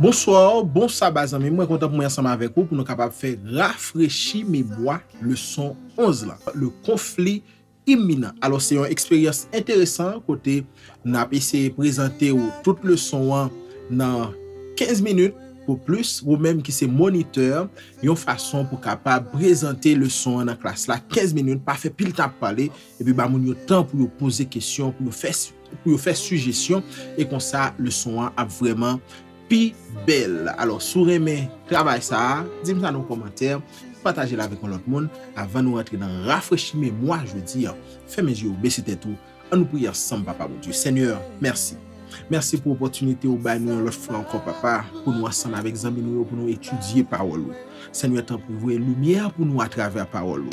Bonsoir, bon sabazan, mwen kontan pou mwen yansanman avek ou pou nou kapap fè rafrechi mwen mwen le son 11 lan. Le konflik iminan. Alo se yon eksperyans enteresan kote nan ap ese prezante ou tout le son 1 nan 15 minoun pou plus. Ou menm ki se moniteur yon fason pou kapap prezante le son 1 nan klas la 15 minoun pa fè pil tan pou pale. E pi ba mwen yon tan pou yon pose kesyon, pou yon fè sujesyon. E kon sa le son 1 ap vreman... Pi bel, alo sou reme, kravay sa, dim sa nou komenter, pataje la vek an lot moun, avan nou rentre dan rafreshime mwa jodi, fe menjou besi tetou, an nou pouye asanm papa moun. Seigneur, mersi, mersi pou opotunite ou bay nou yon loch flanko papa, pou nou asanm avek zambi nou yo, pou nou etudye parolou. Seigneur, tan pou vouye lumiè pou nou atraver parolou.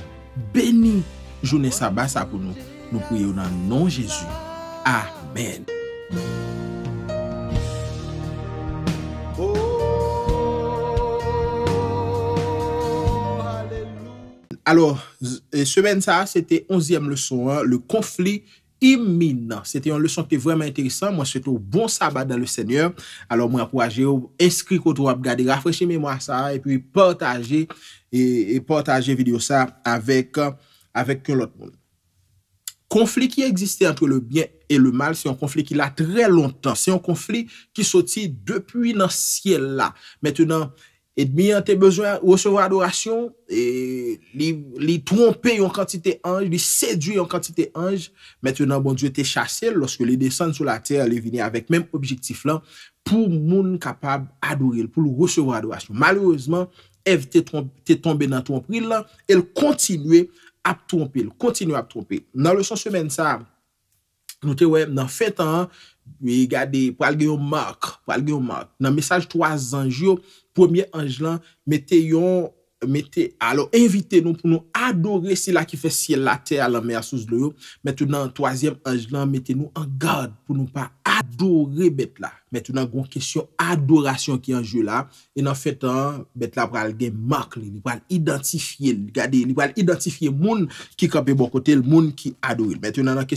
Beni, jounen sa basa pou nou, nou pouye ou nan nou jesu. Amen. Amen. Alors, e, semaine sa, c'était onzième leçon, le conflit imminent. C'était une leçon qui était vraiment intéressante. Moi, c'était au bon sabbat dans le Seigneur. Alors, moi, j'ai escrit qu'au droit de garder, rafraîchir mémoire sa, et puis partager, et partager vidéo sa avec l'autre monde. Konflit qui existait entre le bien et le mal, c'est un konflit qui l'a très longtemps. C'est un konflit qui sautit depuis l'ancien là. Maintenant, il y a un konflit qui existe depuis l'ancien là. Et mi yon te bezwen recevo adorasyon, li trompe yon kantite anj, li sedu yon kantite anj, met yon nan bon diyo te chase, loske li desan sou la ter, li vini avek menm objektif lan, pou moun kapab adoril, pou lou recevo adorasyon. Malourezman, ev te tombe nan trompe yon lan, el kontinwe ap trompe, kontinwe ap trompe. Nan le son semen sa, nou te wem nan fetan an, mwen yi gade, pou alge yon mak, pou alge yon mak, nan mesaj 3 anj yo, premier anj lan, mette yon mette alo invite nou pou nou adore si la ki fè siel la tè ala mè a sous lè yo mette nou nan toazèm anj lan mette nou an gade pou nou pa adore bet la mette nou nan goun kèsyon adorasyon ki anj yo la e nan fèt an bet la pral gen mak li, li wal identifiye li wal identifiye moun ki kapè bon kote l moun ki adoril mette nou nan an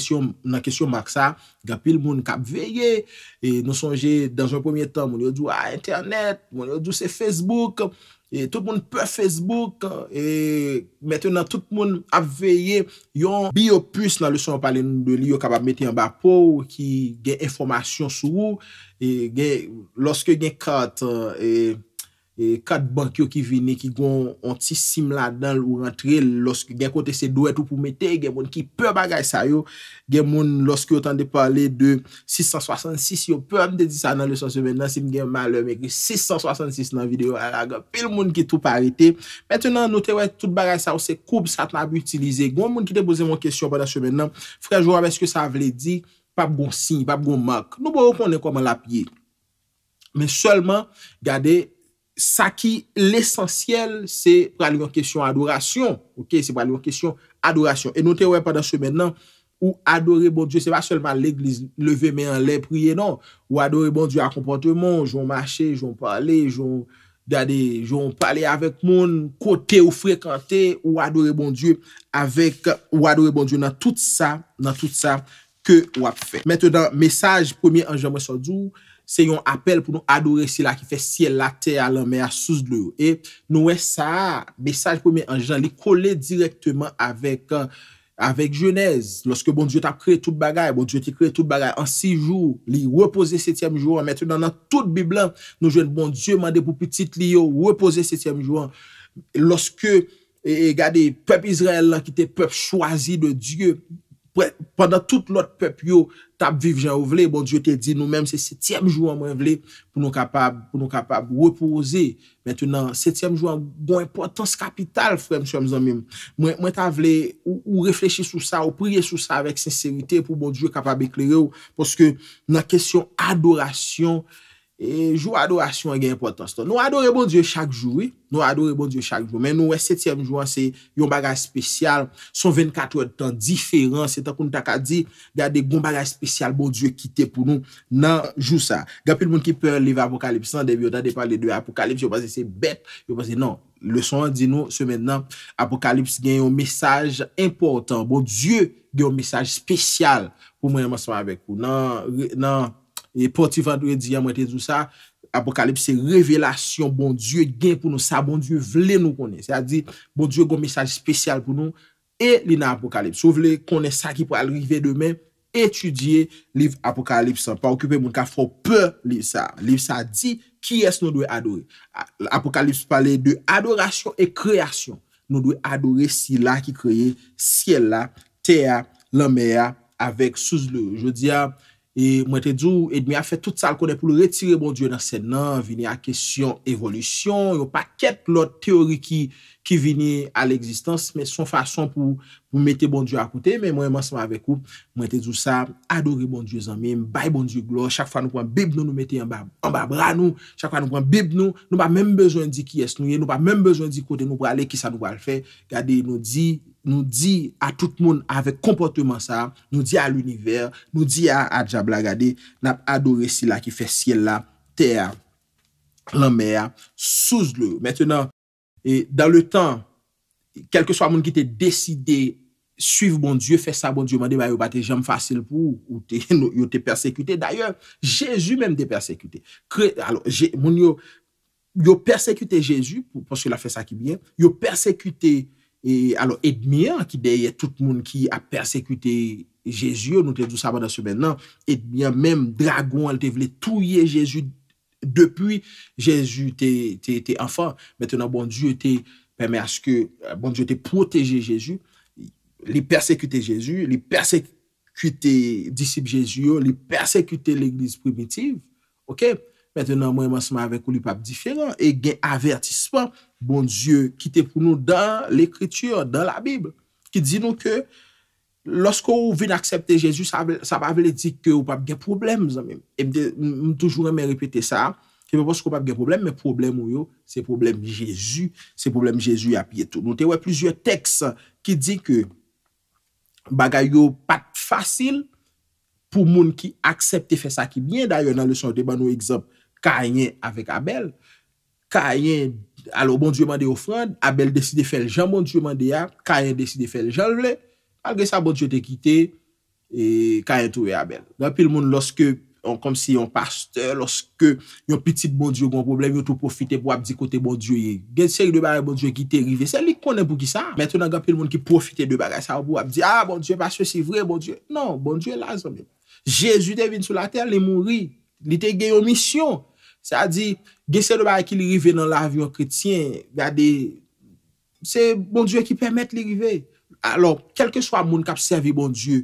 kèsyon mak sa gapè l moun kap veye e nou sonje dan joun pòmye tan moun yo djou a ah, internet, moun yo djou se facebook moun yo djou se facebook Et tout moun pè Facebook, et maintenant tout moun apveye yon biopus nan lèchon wè palè nou de li yon kabab mette yon bapou ki gen informasyon sou ou, et lòske gen kat, et... E kat bankyo ki vine ki gon ontisim la dan ou rentre loske gen kote se dwet ou pou mette gen moun ki pe bagay sa yo gen moun loske yo tande pale de 666 yo pe an de di sa nan le son semen nan sim gen male mege 666 nan video a la ga pil moun ki tou parete maintenant nou te we tout bagay sa ou se koub satan api utilize, gen moun ki te boze moun kesyon banan semen nan, frejwa beske sa vle di pap gon si, pap gon mak nou bo yo konen koman la pie men solman gade Sa ki l'esansyel se praliv an kesyon adorasyon. Ok, se praliv an kesyon adorasyon. E nou te wè pa dan semen nan ou adore bon Diyo. Se pa selman l'eglise leve men an lè priye nan. Ou adore bon Diyo a komportement. Joun mache, joun pale, joun dade, joun pale avèk moun kote ou frekante. Ou adore bon Diyo avèk ou adore bon Diyo nan tout sa, nan tout sa ke wap fè. Mètè dan, mesaj premier an jèmè sa djou. Se yon apel pou nou adore sila ki fe siel la te alan me a souz lou. E nou we sa, mesaj pou me anjan, li kole direktman avek jenez. Uh, Lorske bon diyo tap kre tout bagay, bon diyo te kre tout bagay. An si jou, li repose setyem jouan. Metre nan nan tout biblan, nou jwen bon diyo mande pou petit li yo repose setyem jouan. Lorske, e, e gade, pep Israel lan ki te pep chwazi de diyo. Pendan tout lot pep yo tap viv jan ou vle, bon diyo te di nou menm se setyem jouan mwen vle pou nou kapab repose. Mwen te nan setyem jouan, bon importans kapital fwe msèm zanmim. Mwen ta vle ou reflechi sou sa, ou priye sou sa avèk senserite pou bon diyo kapab ekler yo. Poske nan kesyon adorasyon, E jou adorasyon gen importan ston. Nou adore bon Diyo chak jou, nou adore bon Diyo chak jou, men nou wè setyèm jou an se yon bagaj spesyal, son 24 wèd tan diferans, etan kon nou tak a di, gen de yon bagaj spesyal bon Diyo kite pou nou, nan jou sa. Gapil moun ki pè lèv apokalips, an debi yon ta depal lèv apokalips, yon panse se bèp, yon panse se nan, lèson an di nou se men nan, apokalips gen yon mesaj importan, bon Diyo gen yon mesaj spesyal, pou moun yon masman avèk pou. Nan, nan, E poti van doye diyan mwen ten sou sa, apokalips se revelasyon, bon dieu gen pou nou sa, bon dieu vle nou konen. Se a di, bon dieu goun misaj spesyal pou nou, e li nan apokalips. Sou vle konen sa ki pou alrive demen, etudye liv apokalips. San pa okype moun ka fò pè liv sa. Liv sa di, ki es nou doye adore? L apokalips pale de adorasyon e kreasyon. Nou doye adore si la ki kreye, si el la, te ya, lan me ya, avek souz le. Je di ya, E mwen te djou, Edmi a fe tout sa l konen pou l retire bon Diyo nan sen nan, vini a kesyon evolisyon, yon pa ket lot teori ki vini a l egzistans, men son fason pou mwen te bon Diyo akoute, men mwen seman avekou, mwen te djou sa, adori bon Diyo zanmim, bay bon Diyo glo, chak fa nou pran bib nou, nou metey an ba bra nou, chak fa nou pran bib nou, nou pa men bezon di ki es nou ye, nou pa men bezon di kote nou prale ki sa nou bal fe, gade nou di... nou di a tout moun ave komportement sa, nou di a l'univers, nou di a Adja Blagade, nap adore sila ki fe siel la, ter, lanme ya, souz lou. Mètè nan, e, dan le tan, kelke swa moun ki te deside, suiv bon Diyo, fe sa bon Diyo, mwen de, yon batte jam fasil pou, yon te persekute. D'ayor, Jezu mèm te persekute. Kree, alo, moun yo, yo persekute Jezu, pou, pou se la fe sa ki bien, yo persekute Jezu, E alo, et mien ki deye tout moun ki a persekute Jezu, nou te dous sa vandansyo men nan, et mien menm dragon, el te vle touye Jezu depuy Jezu te enfan. Meten an, bon, Je te peme aske, bon, Je te proteje Jezu, li persekute Jezu, li persekute disip Jezu yo, li persekute l'eglise primitiv, ok? Meten an, mwen masman avek ou li pap diferan, e gen avertisman, bon Diyo ki te pou nou dan l'ekritur, dan la Bib, ki di nou ke, losko ou vin aksepte Jezu, sa pa vle di ke ou pa bge problem, e mde, m toujou reme repete sa, ke me pos ko ou pa bge problem, me problem ou yo, se problem Jezu, se problem Jezu ya pietou. Nou te wè plizye tekst ki di ke, baga yo pat fasil, pou moun ki aksepte fe sa ki bine, dayo nan le son de ban nou ekzob, kanyen avek Abel, Kayen alo bon diyo mande ofran, Abel deside fèl jan bon diyo mande ya, Kayen deside fèl jan vle, alge sa bon diyo te kite, e Kayen tou e Abel. Gapil moun loske, kom si yon pasteur, loske yon piti bon diyo gon problem, yon tou profite pou ap di kote bon diyo ye. Gen se yon debare bon diyo kite rive, se li konen pou ki sa. Meto nan gapil moun ki profite debare sa ou pou ap di, a ah, bon diyo pa se si vre bon diyo, non, bon diyo e la zon men. Jezu de vin sou la ter, li mouri, li te geyo misyon. Sa di, gese de ba ki li rive nan la vi ou kretien, gade, se bon diwe ki permette li rive. Alors, kelke swa moun kap servi bon diwe,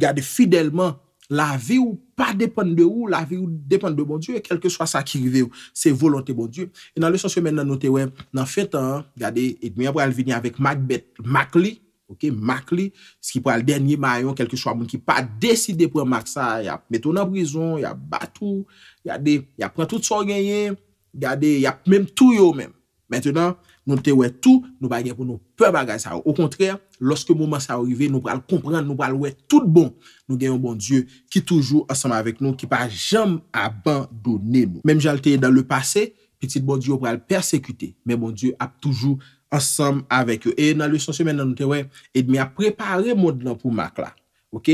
gade, fidelman, la vi ou pa depen de ou, la vi ou depen de bon diwe, kelke swa sa ki rive ou, se volante bon diwe. E nan le sosyo men nan notewen, nan fèntan, gade, Edmi Abra alvini avèk Magbet Makli, Ok, mak li, s ki pral denye mayon, kelke chwa moun ki pa deside pral mak sa, ya meton an prizon, ya batou, ya de, ya pran tout son genye, ya de, ya mèm tou yo mèm. Mètenan, nou te wè tou, nou pa gen pou nou pe bagay sa. Ou kontrèr, loske mouman sa orive, nou pral kompran, nou pral wè tout bon, nou gen yon bon dieu ki toujou ansama avèk nou, ki pa jam abandonè mou. Mèm jalteye dan le pase, petit bon dieu pral persekute, mèm bon dieu ap toujou, ansam avek yo. E nan lisan semen nan nou te wè, edme a prepare mod lan pou mak la. Ok?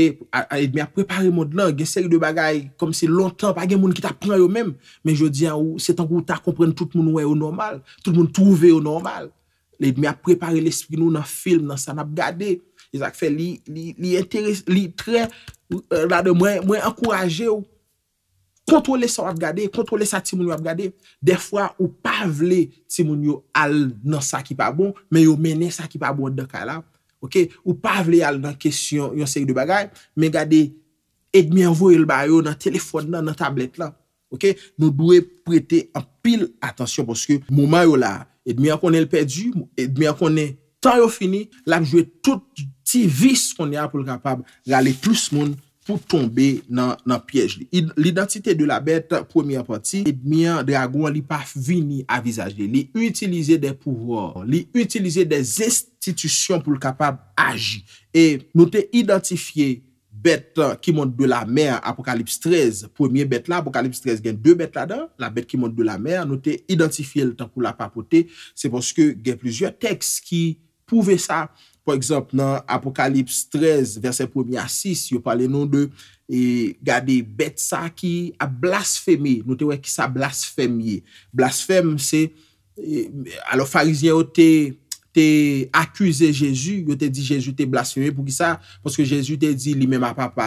Edme a prepare mod lan, gen seri de bagay, kom se lontan, pa gen moun ki ta pran yo menm. Men je di an ou, se tankou ta kompren tout moun wè yo normal, tout moun touve yo normal. Edme a prepare l'esprit nou nan film, nan sanap gade. Yzak fe, li trè, la de mwen ankoraje yo. Kontrole sa wap gade, kontrole sa ti moun wap gade. Defwa ou pa vle ti moun yo al nan sa ki pa bon, men yo mene sa ki pa bon de kalap. Ou pa vle al nan kesyon yon seri de bagay, men gade, edmi anvo yon ba yo nan telefon nan nan tablet la. Ok, nou dwe prete an pil atensyon, poske mouman yo la, edmi an konen l perdi, edmi an konen tan yo fini, la mjwe tout ti vis konen apol kapab, gale plus moun, pou tombe nan pièj li. L'identité de la bête, premier parti, miya eh de Agouan li paf vini avizaj li. Li utilize des pouvoirs, li utilize des institutions pou l'kapab agi. Et nou te identifié bête ki monte de la mer, Apokalips 13, premier bête la, Apokalips 13 gen de bête la dan, la bête ki monte de la mer, nou te identifié le tankou la papote, se poske gen plusieurs textes ki pouve sa Po eksemp, nan Apokalips 13, verset 1-6, yo pale non de e, gade bet sa ki a blasfeme, nou te wek ki sa blasfeme ye. Blasfeme se, e, alo farizye yo te akuse Jezu, yo te di Jezu te blasfeme pou ki sa, pwoske Jezu te di li men ma papa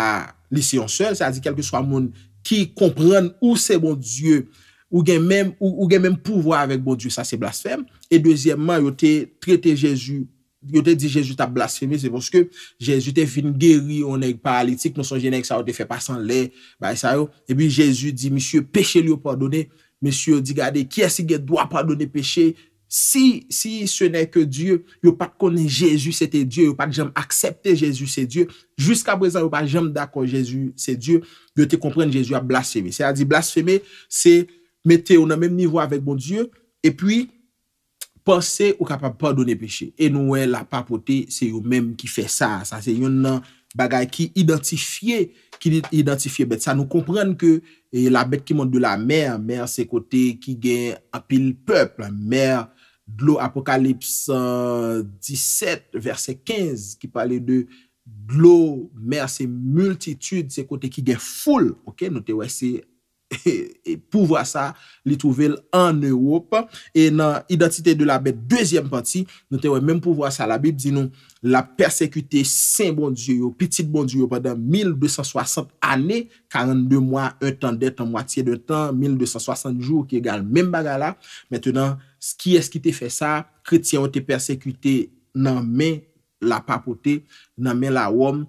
li siyon sel, sa di kelke swa moun ki kompran ou se bon Diyo, ou gen men pouvo avèk bon Diyo, sa se blasfeme. E dezyemman, yo te trete Jezu Yo te di Jejou ta blasfeme, se monske Jejou te fin geri ou neg paralitik, nou son jenek sa ou te fe pasan le, ba e sa yo. E bi Jejou di, misyo, peche li yo pardonne, misyo di gade, ki esi ge do a pardonne peche? Si, si se ne ke Diyo, yo pat konen Jejou sete Diyo, yo pat jem aksepte Jejou se Diyo, jiska brezan yo pat jem dako Jejou se Diyo, yo te kontren Jejou a blasfeme. Se a di blasfeme, se mete ou nan menm nivou avek bon Diyo, e pi... Pense ou kapap pa do ne peche. E nou we la papote, se yo menm ki fe sa. Sa se yon nan bagay ki identifiye, ki identifiye bet. Sa nou komprende ke e, la bet ki moun de la mer. Mer se kote ki gen apil peple. Mer glou apokalips 17 verset 15 ki pale de glou, mer se multitude, se kote ki gen foule. Ok, nou te we se... E, e pou vwa sa li touvel an Europe. E nan identite de la bet, deuxième parti, nou te wè mèm pou vwa sa la Bib, di nou la persekute Saint-Bon Dieu, Petite-Bon Dieu, padan 1260 anè, 42 mwa, 1 tan det, 1 mwatiè de tan, 1260 jou, ki egal mèm bagala. Mètè nan, ki es ki te fè sa, kretien ou te persekute nan mè la papote, nan mè la wòm,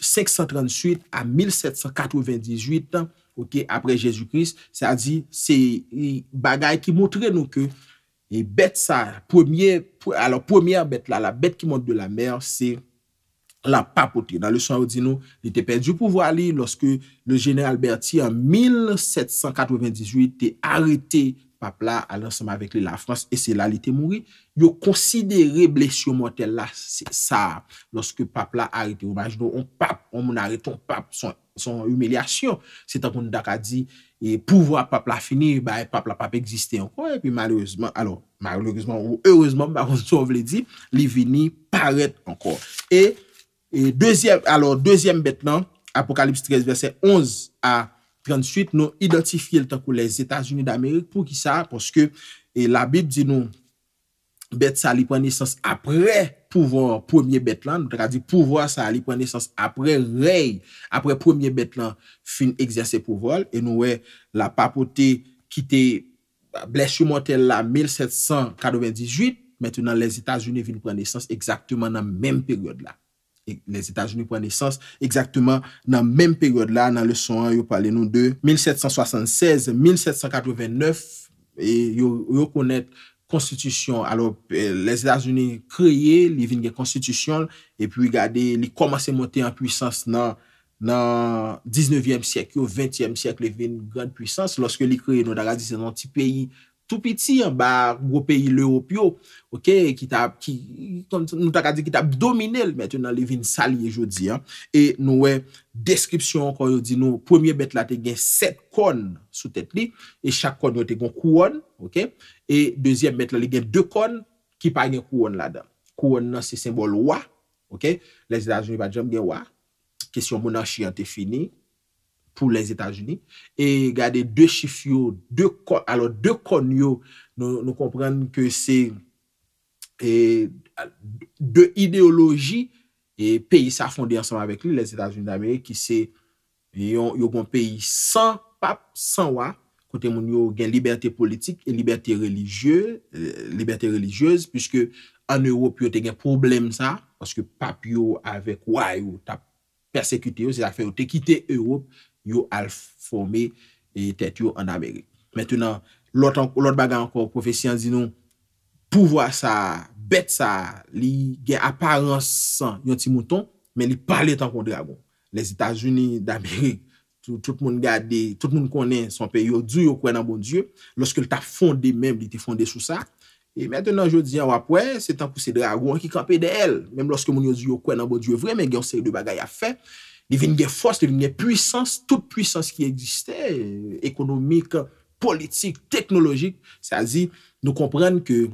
538 a 1798 an, ok, apre Jezoukris, sa di se bagay ki moutre nou ke e bet sa, premier, alor premier bet la, la bet ki moutre de la mer, se la papote. Dan le son ou di nou, li te pedi pou vo ali, loske le genè Alberti an 1798 te arete papla alansama vek li la Frans, e se la li te mouri, yo konside reblesyon motel la, se sa loske papla arete, ou baj nou ou pap, ou moun arete, ou pap, son Son humilyasyon, se tan kon nou dak a di, pou vwa papla finir, papla pape egziste anko. E pi malouzman, ou heurezman, ba kon sou vle di, li vini paret anko. E, alor, deuxième bet nan, Apokalips 13, verset 11 a 38, nou identifiye tan kon les Etats-Unis d'Amerik, pou ki sa, poske la Bib di nou, bet sa li pon nesans apre, pou vwa premier bèt lan, nou dra di pou vwa sa li pren nesans apre rey, apre premier bèt lan fin egzersè pou vol, e nou we la papote ki te blèchou montè la 1798, mette nan les Etats-Unis vin pren nesans ekzaktouman nan menm peryode la. Les Etats-Unis pren nesans ekzaktouman nan menm peryode la, nan le son an yo pale nou de 1776, 1789, e yo konèt, Konstitisyon, alo, eh, les Lazouni kreye, li vin gen konstitisyon, e pou y gade, li komanse monte an pwisans nan 19e seky, ou 20e seky, li vin gen pwisans, loske li kreye, nou da gade, se nan ti peyi, Tou piti, ba, gwo peyi leopyo, ok, ki ta, ki, nou tak a di ki ta domine l metyo nan levin sali e jodi, an. E nou we, deskripsyon kon yo di nou, pwemye bet la te gen set kon sou tet li, e chak kon yo te gen kouan, ok. E dezyem bet la li gen de kon ki pa gen kouan la da. Kouan nan se sembol wwa, ok. Le zidazouni pa djem gen wwa. Kesyon mounan chiyan te fini. pou les Etats-Unis, e gade de chif yo, alo de kon yo, nou komprende ke se, de ideoloji, e peyi sa fondi ansama vek li, les Etats-Unis d'Amerik, ki se, yo bon peyi san pap, san wa, kote moun yo gen liberté politik, e liberté religieuse, euh, liberté religieuse, pwiske an Europe yo te gen problem sa, pwiske pap yo avek wa yo, ta persekute yo, se la fe yo te kite Europe, yo alforme etet yo an Ameri. Mètè nan, lòt baga anko profesyan zinon, pouvoa sa, bèt sa, li gen aparen san yon ti mouton, men li pale tan kon dragon. Les Etats-Unis d'Ameri, tout moun gade, tout moun konen son pè, yo di yo kwen nan bon dieu, lòske lita fondé mèm, liti fondé sou sa, et mètè nan, yo diyan wapwe, se tan pou se dragon ki kampe de el, mèm lòske moun yo di yo kwen nan bon dieu vremen, gen yon seri de baga ya fè, Li vin gen fos, li vin gen pwisans, tout pwisans ki egziste, ekonomik, politik, teknologik. Sa zi nou komprende ke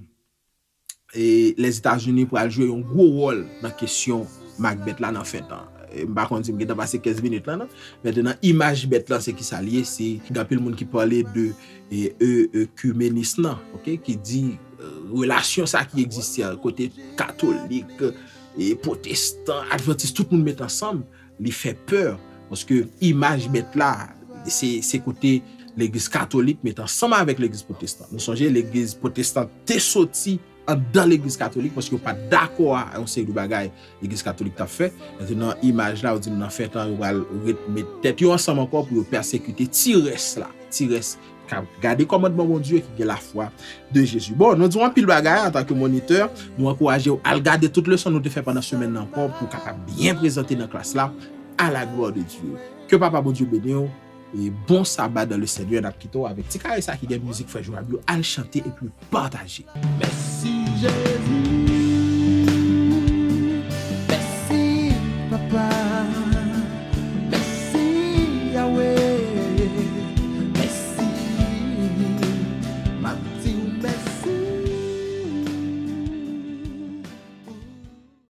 les Etats-Unis pou al jwe yon gwo wol nan kesyon Mac Betlan an fèntan. Mba konti mge tapase 15 minit lan an, mwen denan imaj Betlan se ki sa liye, se gampil moun ki pale de e-ekumenist nan, ki di relasyon sa ki egziste, kote katolik, protestant, adventist, tout moun met ansambe. li fè pèr, pwoske imaj bet la, se kote l'Eglise katholik, met ansama avèk l'Eglise protestant, nou sonje l'Eglise protestant te soti an dan l'Eglise katholik pwoske yon pa dakwa, yon se yon bagay l'Eglise katholik ta fè, yon an imaj la, yon an fè tan, yon an met tèp, yon ansama akor pou yon persekute ti res la, ti res ka gade komod moun moun Diyo e ki ge la fwa de Diyo. Bon, nou diwan pil bagay an tanke moniteur, nou akouraje ou al gade tout le son nou te fe pandan semen nan kom pou ka pa bien prezante nan klas la a la gwa de Diyo. Ke papa moun Diyo be dè ou, e bon, bon sabat dan le semyon apkito avèk. Ti ka e sa ki gen mouzik fè jou abyo, al chante e plou pantaje. Mèsi Diyo